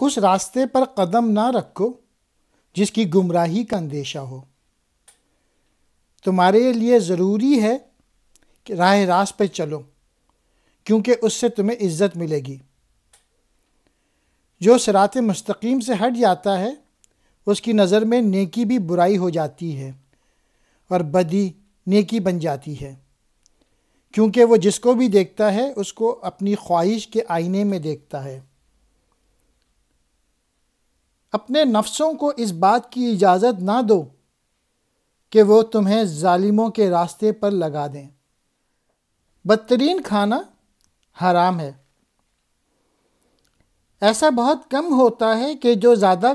اس راستے پر قدم نہ رکھو جس کی گمراہی کا اندیشہ ہو تمہارے لیے ضروری ہے کہ راہ راست پہ چلو کیونکہ اس سے تمہیں عزت ملے گی جو سرات مستقیم سے ہٹ جاتا ہے اس کی نظر میں نیکی بھی برائی ہو جاتی ہے اور بدی نیکی بن جاتی ہے کیونکہ وہ جس کو بھی دیکھتا ہے اس کو اپنی خواہش کے آئینے میں دیکھتا ہے اپنے نفسوں کو اس بات کی اجازت نہ دو کہ وہ تمہیں ظالموں کے راستے پر لگا دیں بدترین کھانا حرام ہے ایسا بہت کم ہوتا ہے کہ جو زیادہ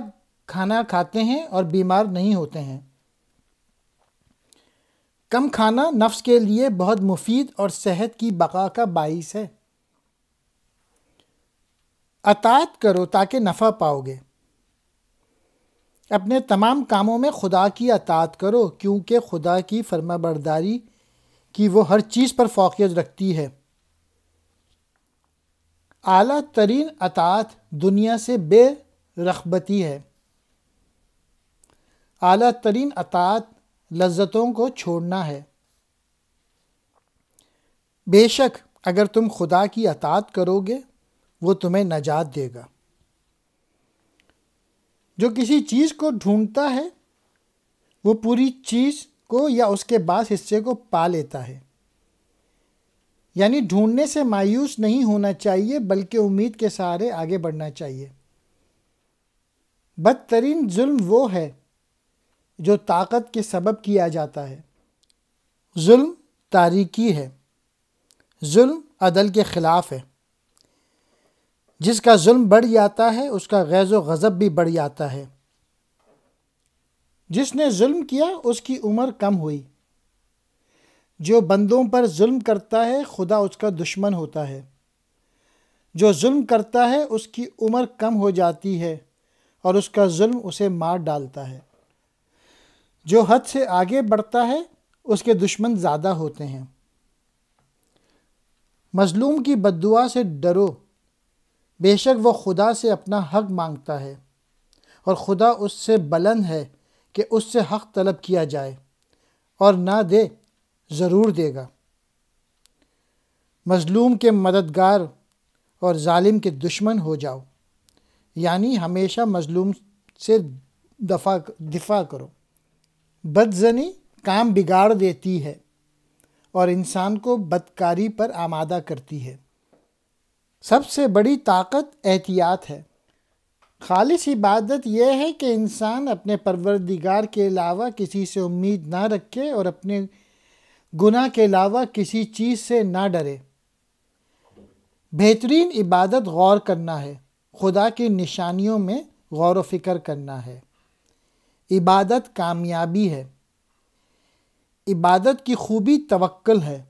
کھانا کھاتے ہیں اور بیمار نہیں ہوتے ہیں کم کھانا نفس کے لیے بہت مفید اور صحت کی بقا کا باعث ہے اطاعت کرو تاکہ نفع پاؤ گے اپنے تمام کاموں میں خدا کی اطاعت کرو کیونکہ خدا کی فرما برداری کی وہ ہر چیز پر فوقیت رکھتی ہے اعلیٰ ترین اطاعت دنیا سے بے رغبتی ہے اعلیٰ ترین اطاعت لذتوں کو چھوڑنا ہے بے شک اگر تم خدا کی اطاعت کرو گے وہ تمہیں نجات دے گا جو کسی چیز کو ڈھونڈتا ہے وہ پوری چیز کو یا اس کے بعض حصے کو پا لیتا ہے یعنی ڈھونڈنے سے مایوس نہیں ہونا چاہیے بلکہ امید کے سہارے آگے بڑھنا چاہیے بدترین ظلم وہ ہے جو طاقت کے سبب کیا جاتا ہے ظلم تاریکی ہے ظلم عدل کے خلاف ہے جس کا ظلم بڑھ جاتا ہے اس کا غیظ و غضب بھی بڑھ جاتا ہے جس نے ظلم کیا اس کی عمر کم ہوئی جو بندوں پر ظلم کرتا ہے خدا اس کا دشمن ہوتا ہے جو ظلم کرتا ہے اس کی عمر کم ہو جاتی ہے اور اس کا ظلم اسے مار ڈالتا ہے جو حد سے آگے بڑھتا ہے اس کے دشمن زیادہ ہوتے ہیں مظلوم کی بدعا سے ڈرو بے شک وہ خدا سے اپنا حق مانگتا ہے اور خدا اس سے بلند ہے کہ اس سے حق طلب کیا جائے اور نہ دے ضرور دے گا مظلوم کے مددگار اور ظالم کے دشمن ہو جاؤ یعنی ہمیشہ مظلوم سے دفاع دفاع کرو بدزنی کام بگاڑ دیتی ہے اور انسان کو بدکاری پر آمادہ کرتی ہے سب سے بڑی طاقت احتیاط ہے خالص عبادت یہ ہے کہ انسان اپنے پروردگار کے علاوہ کسی سے امید نہ رکھے اور اپنے گناہ کے علاوہ کسی چیز سے نہ ڈرے بہترین عبادت غور کرنا ہے خدا کی نشانیوں میں غور و فکر کرنا ہے عبادت کامیابی ہے عبادت کی خوبی توقل ہے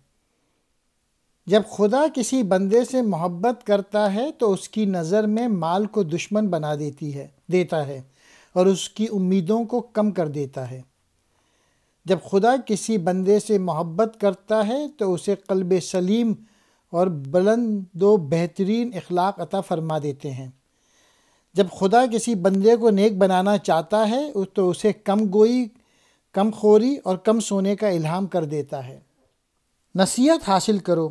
جب خدا کسی بندے سے محبت کرتا ہے تو اس کی نظر میں مال کو دشمن بنا دیتی ہے دیتا ہے اور اس کی امیدوں کو کم کر دیتا ہے جب خدا کسی بندے سے محبت کرتا ہے تو اسے قلب سلیم اور بلند دو بہترین اخلاق عطا فرما دیتے ہیں جب خدا کسی بندے کو نیک بنانا چاہتا ہے تو اسے کم گوئی کم خوری اور کم سونے کا الہام کر دیتا ہے نصیحت حاصل کرو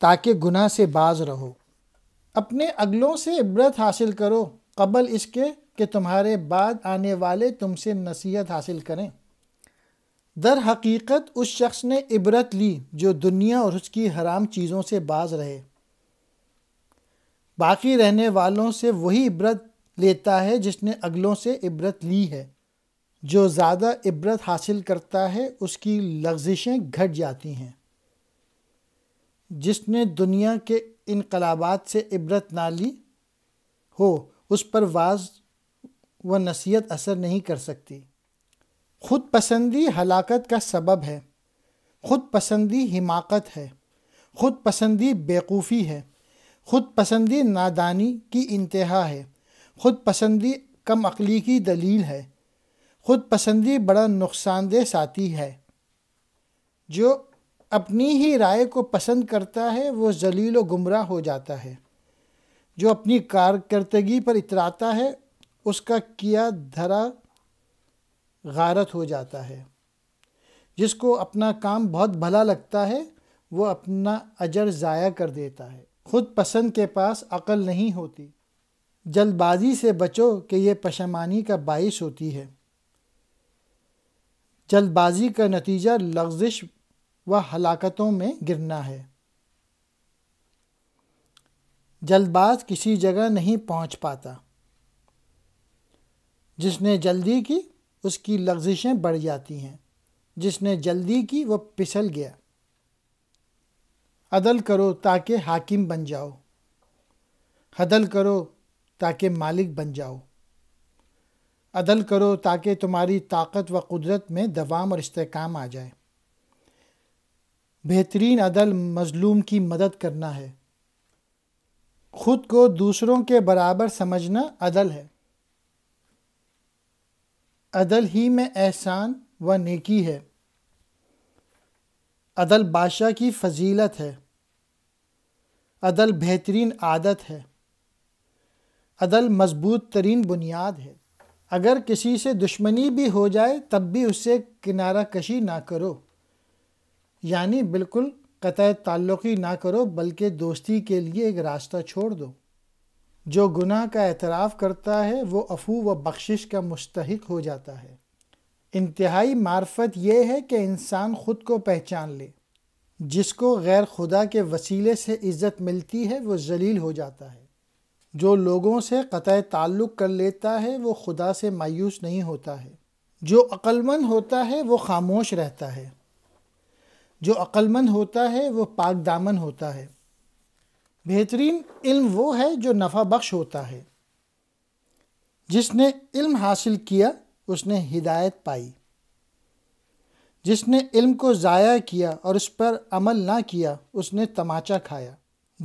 تاکہ گناہ سے باز رہو اپنے اگلوں سے عبرت حاصل کرو قبل اس کے کہ تمہارے بعد آنے والے تم سے نصیحت حاصل کریں در حقیقت اس شخص نے عبرت لی جو دنیا اور اس کی حرام چیزوں سے باز رہے باقی رہنے والوں سے وہی عبرت لیتا ہے جس نے اگلوں سے عبرت لی ہے جو زیادہ عبرت حاصل کرتا ہے اس کی لغزشیں گھٹ جاتی ہیں جس نے دنیا کے انقلابات سے عبرت نہ لی ہو اس پر واز و نصیحت اثر نہیں کر سکتی خود پسندی ہلاکت کا سبب ہے خود پسندی حماقت ہے خود پسندی بےقوفی ہے خود پسندی نادانی کی انتہا ہے خود پسندی کم عقلی کی دلیل ہے خود پسندی بڑا نقصان دہ ساتھی ہے جو اپنی ہی رائے کو پسند کرتا ہے وہ ذلیل و گمراہ ہو جاتا ہے جو اپنی کارکردگی پر اتراتا ہے اس کا کیا دھرا غارت ہو جاتا ہے جس کو اپنا کام بہت بھلا لگتا ہے وہ اپنا اجر ضائع کر دیتا ہے خود پسند کے پاس عقل نہیں ہوتی جلد بازی سے بچو کہ یہ پشمانی کا باعث ہوتی ہے جلد بازی کا نتیجہ لغزش و ہلاکتوں میں گرنا ہے جلد باز کسی جگہ نہیں پہنچ پاتا جس نے جلدی کی اس کی لغزشیں بڑھ جاتی ہیں جس نے جلدی کی وہ پھسل گیا عدل کرو تاکہ حاکم بن جاؤ حدل کرو تاکہ مالک بن جاؤ عدل کرو تاکہ تمہاری طاقت و قدرت میں دوام اور استحکام آ جائے بہترین عدل مظلوم کی مدد کرنا ہے خود کو دوسروں کے برابر سمجھنا عدل ہے عدل ہی میں احسان و نیکی ہے عدل بادشاہ کی فضیلت ہے عدل بہترین عادت ہے عدل مضبوط ترین بنیاد ہے اگر کسی سے دشمنی بھی ہو جائے تب بھی اس سے کنارہ کشی نہ کرو یعنی بالکل قطع تعلقی نہ کرو بلکہ دوستی کے لیے ایک راستہ چھوڑ دو جو گناہ کا اعتراف کرتا ہے وہ افو و بخشش کا مستحق ہو جاتا ہے انتہائی معرفت یہ ہے کہ انسان خود کو پہچان لے جس کو غیر خدا کے وسیلے سے عزت ملتی ہے وہ ذلیل ہو جاتا ہے جو لوگوں سے قطع تعلق کر لیتا ہے وہ خدا سے مایوس نہیں ہوتا ہے جو عقلمند ہوتا ہے وہ خاموش رہتا ہے جو مند ہوتا ہے وہ پاک دامن ہوتا ہے بہترین علم وہ ہے جو نفع بخش ہوتا ہے جس نے علم حاصل کیا اس نے ہدایت پائی جس نے علم کو ضائع کیا اور اس پر عمل نہ کیا اس نے تماچا کھایا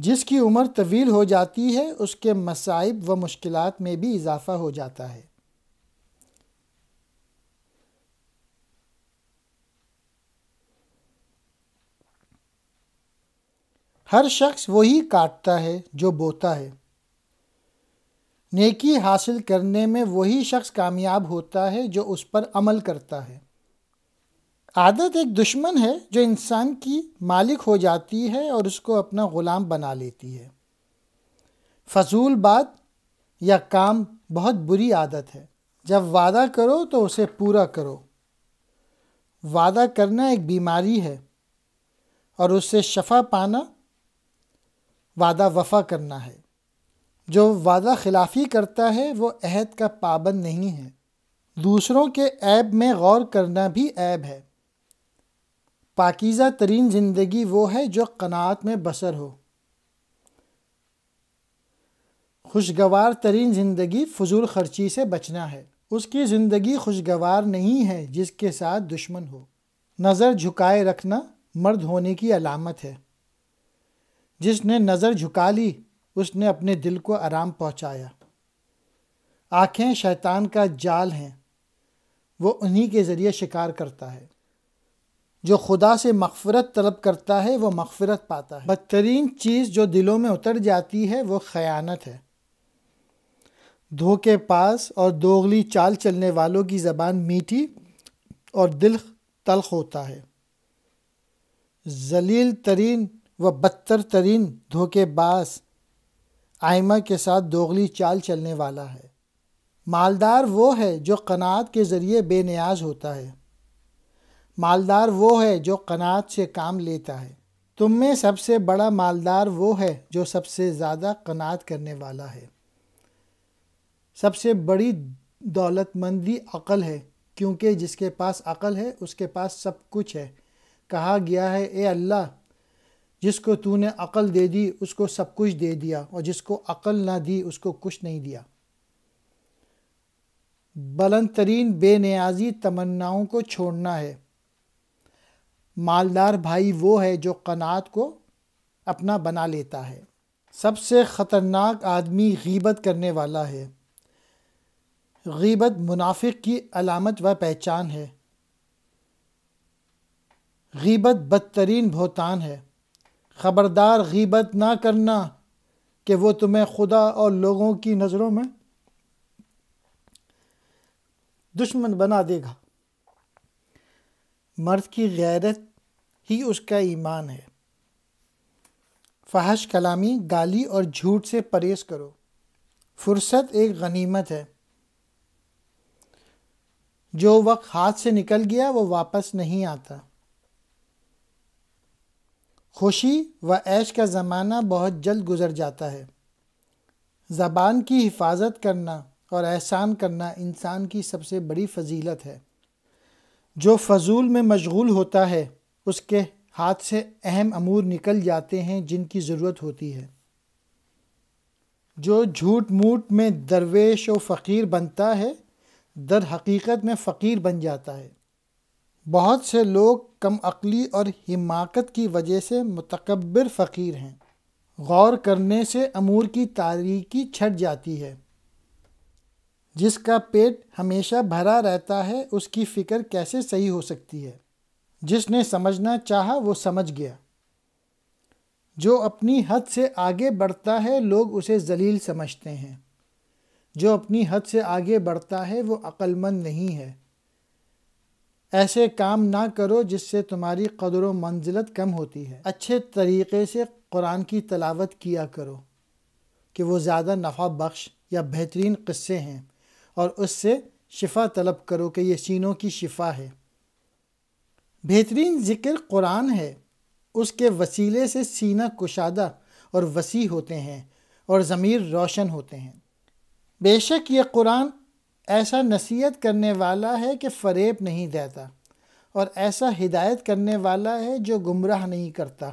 جس کی عمر طویل ہو جاتی ہے اس کے مصائب و مشکلات میں بھی اضافہ ہو جاتا ہے ہر شخص وہی کاٹتا ہے جو بوتا ہے نیکی حاصل کرنے میں وہی شخص کامیاب ہوتا ہے جو اس پر عمل کرتا ہے عادت ایک دشمن ہے جو انسان کی مالک ہو جاتی ہے اور اس کو اپنا غلام بنا لیتی ہے فضول بات یا کام بہت بری عادت ہے جب وعدہ کرو تو اسے پورا کرو وعدہ کرنا ایک بیماری ہے اور اس سے شفا پانا وعدہ وفا کرنا ہے جو وعدہ خلافی کرتا ہے وہ عہد کا پابند نہیں ہے دوسروں کے عیب میں غور کرنا بھی عیب ہے پاکیزہ ترین زندگی وہ ہے جو قناعت میں بسر ہو خوشگوار ترین زندگی فضول خرچی سے بچنا ہے اس کی زندگی خوشگوار نہیں ہے جس کے ساتھ دشمن ہو نظر جھکائے رکھنا مرد ہونے کی علامت ہے جس نے نظر جھکا لی اس نے اپنے دل کو آرام پہنچایا آنکھیں شیطان کا جال ہیں وہ انہی کے ذریعے شکار کرتا ہے جو خدا سے مغفرت طلب کرتا ہے وہ مغفرت پاتا ہے بدترین چیز جو دلوں میں اتر جاتی ہے وہ خیانت ہے دھوکے پاس اور دوغلی چال چلنے والوں کی زبان میٹھی اور دل تلخ ہوتا ہے ذلیل ترین وہ بدتر ترین دھوکے باز آئمہ کے ساتھ دوغلی چال چلنے والا ہے مالدار وہ ہے جو قناعت کے ذریعے بے نیاز ہوتا ہے مالدار وہ ہے جو قناعت سے کام لیتا ہے تم میں سب سے بڑا مالدار وہ ہے جو سب سے زیادہ کرنے والا ہے سب سے بڑی دولت مندی عقل ہے کیونکہ جس کے پاس عقل ہے اس کے پاس سب کچھ ہے کہا گیا ہے اے اللہ جس کو تو نے عقل دے دی اس کو سب کچھ دے دیا اور جس کو عقل نہ دی اس کو کچھ نہیں دیا بلند ترین بے نیازی تمناؤں کو چھوڑنا ہے مالدار بھائی وہ ہے جو قناعت کو اپنا بنا لیتا ہے سب سے خطرناک آدمی غیبت کرنے والا ہے غیبت منافق کی علامت و پہچان ہے غیبت بدترین بھوتان ہے خبردار غیبت نہ کرنا کہ وہ تمہیں خدا اور لوگوں کی نظروں میں دشمن بنا دے گا مرد کی غیرت ہی اس کا ایمان ہے فحش کلامی گالی اور جھوٹ سے پرہیز کرو فرصت ایک غنیمت ہے جو وقت ہاتھ سے نکل گیا وہ واپس نہیں آتا خوشی و عیش کا زمانہ بہت جلد گزر جاتا ہے زبان کی حفاظت کرنا اور احسان کرنا انسان کی سب سے بڑی فضیلت ہے جو فضول میں مشغول ہوتا ہے اس کے ہاتھ سے اہم امور نکل جاتے ہیں جن کی ضرورت ہوتی ہے جو جھوٹ موٹ میں درویش و فقیر بنتا ہے در حقیقت میں فقیر بن جاتا ہے بہت سے لوگ کم عقلی اور حماقت کی وجہ سے متقبر فقیر ہیں غور کرنے سے امور کی تاریکی چھٹ جاتی ہے جس کا پیٹ ہمیشہ بھرا رہتا ہے اس کی فکر کیسے صحیح ہو سکتی ہے جس نے سمجھنا چاہا وہ سمجھ گیا جو اپنی حد سے آگے بڑھتا ہے لوگ اسے ذلیل سمجھتے ہیں جو اپنی حد سے آگے بڑھتا ہے وہ عقل مند نہیں ہے ایسے کام نہ کرو جس سے تمہاری قدر و منزلت کم ہوتی ہے اچھے طریقے سے قرآن کی تلاوت کیا کرو کہ وہ زیادہ نفع بخش یا بہترین قصے ہیں اور اس سے شفا طلب کرو کہ یہ سینوں کی شفا ہے بہترین ذکر قرآن ہے اس کے وسیلے سے سینہ کشادہ اور وسیع ہوتے ہیں اور ضمیر روشن ہوتے ہیں بے شک یہ قرآن ایسا نصیحت کرنے والا ہے کہ فریب نہیں دیتا اور ایسا ہدایت کرنے والا ہے جو گمراہ نہیں کرتا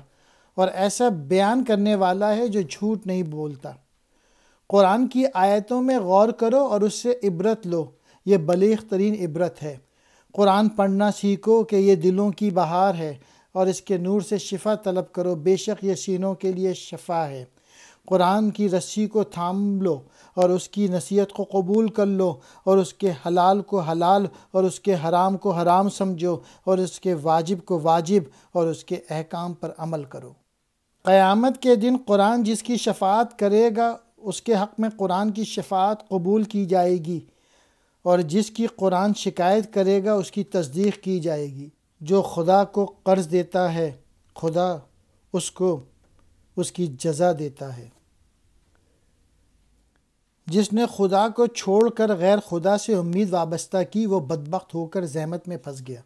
اور ایسا بیان کرنے والا ہے جو جھوٹ نہیں بولتا قرآن کی آیتوں میں غور کرو اور اس سے عبرت لو یہ بلیغ ترین عبرت ہے قرآن پڑھنا سیکھو کہ یہ دلوں کی بہار ہے اور اس کے نور سے شفا طلب کرو بے شک یہ سینوں کے لیے شفا ہے قرآن کی رسی کو تھام لو اور اس کی نصیحت کو قبول کر لو اور اس کے حلال کو حلال اور اس کے حرام کو حرام سمجھو اور اس کے واجب کو واجب اور اس کے احکام پر عمل کرو قیامت کے دن قرآن جس کی شفاعت کرے گا اس کے حق میں قرآن کی شفاعت قبول کی جائے گی اور جس کی قرآن شکایت کرے گا اس کی تصدیق کی جائے گی جو خدا کو قرض دیتا ہے خدا اس کو اس کی جزا دیتا ہے جس نے خدا کو چھوڑ کر غیر خدا سے امید وابستہ کی وہ بدبخت ہو کر زحمت میں پھنس گیا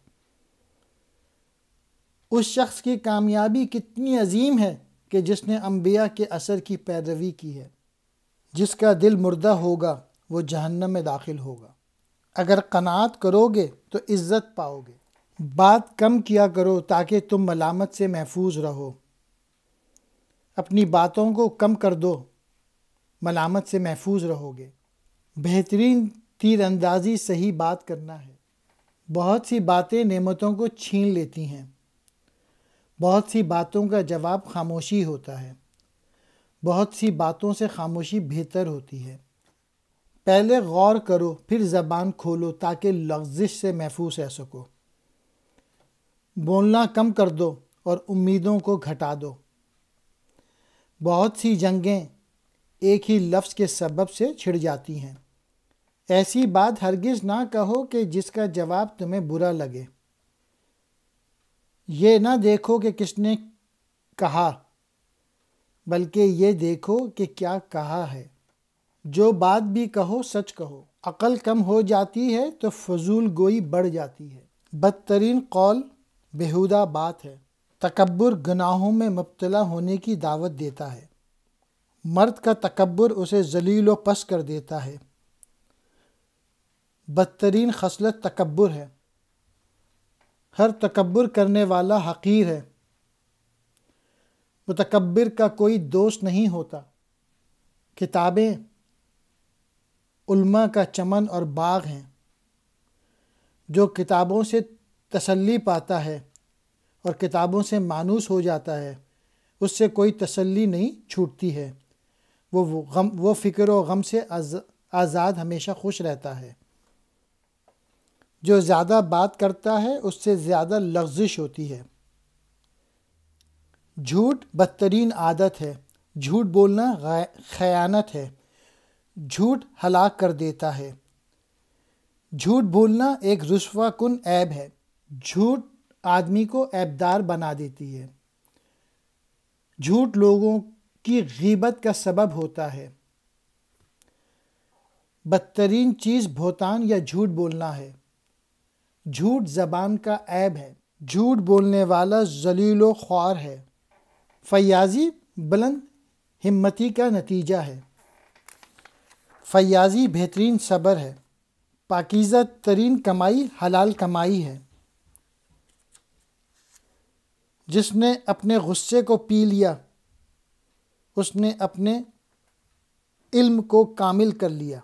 اس شخص کی کامیابی کتنی عظیم ہے کہ جس نے انبیاء کے اثر کی پیروی کی ہے جس کا دل مردہ ہوگا وہ جہنم میں داخل ہوگا اگر قناعت کرو گے تو عزت پاؤ گے بات کم کیا کرو تاکہ تم ملامت سے محفوظ رہو اپنی باتوں کو کم کر دو ملامت سے محفوظ رہو گے بہترین تیر اندازی صحیح بات کرنا ہے بہت سی باتیں نعمتوں کو چھین لیتی ہیں بہت سی باتوں کا جواب خاموشی ہوتا ہے بہت سی باتوں سے خاموشی بہتر ہوتی ہے پہلے غور کرو پھر زبان کھولو تاکہ لغزش سے محفوظ رہ سکو بولنا کم کر دو اور امیدوں کو گھٹا دو بہت سی جنگیں ایک ہی لفظ کے سبب سے چھڑ جاتی ہیں ایسی بات ہرگز نہ کہو کہ جس کا جواب تمہیں برا لگے یہ نہ دیکھو کہ کس نے کہا بلکہ یہ دیکھو کہ کیا کہا ہے جو بات بھی کہو سچ کہو عقل کم ہو جاتی ہے تو فضول گوئی بڑھ جاتی ہے بدترین قول بہودہ بات ہے تکبر گناہوں میں مبتلا ہونے کی دعوت دیتا ہے مرد کا تکبر اسے ذلیل و پس کر دیتا ہے بدترین خصلت تکبر ہے ہر تکبر کرنے والا حقیر ہے متکبر کا کوئی دوست نہیں ہوتا کتابیں علماء کا چمن اور باغ ہیں جو کتابوں سے تسلی پاتا ہے اور کتابوں سے مانوس ہو جاتا ہے اس سے کوئی تسلی نہیں چھوٹتی ہے وہ غم وہ فکر و غم سے آزاد ہمیشہ خوش رہتا ہے جو زیادہ بات کرتا ہے اس سے زیادہ لغزش ہوتی ہے جھوٹ بدترین عادت ہے جھوٹ بولنا خیانت ہے جھوٹ ہلاک کر دیتا ہے جھوٹ بولنا ایک رسوا کن عیب ہے جھوٹ آدمی کو ایبدار بنا دیتی ہے جھوٹ لوگوں کی غیبت کا سبب ہوتا ہے بدترین چیز بھوتان یا جھوٹ بولنا ہے جھوٹ زبان کا عیب ہے جھوٹ بولنے والا زلیل و خوار ہے فیاضی بلند ہمتی کا نتیجہ ہے فیاضی بہترین صبر ہے پاکیزہ ترین کمائی حلال کمائی ہے جس نے اپنے غصے کو پی لیا اس نے اپنے علم کو کامل کر لیا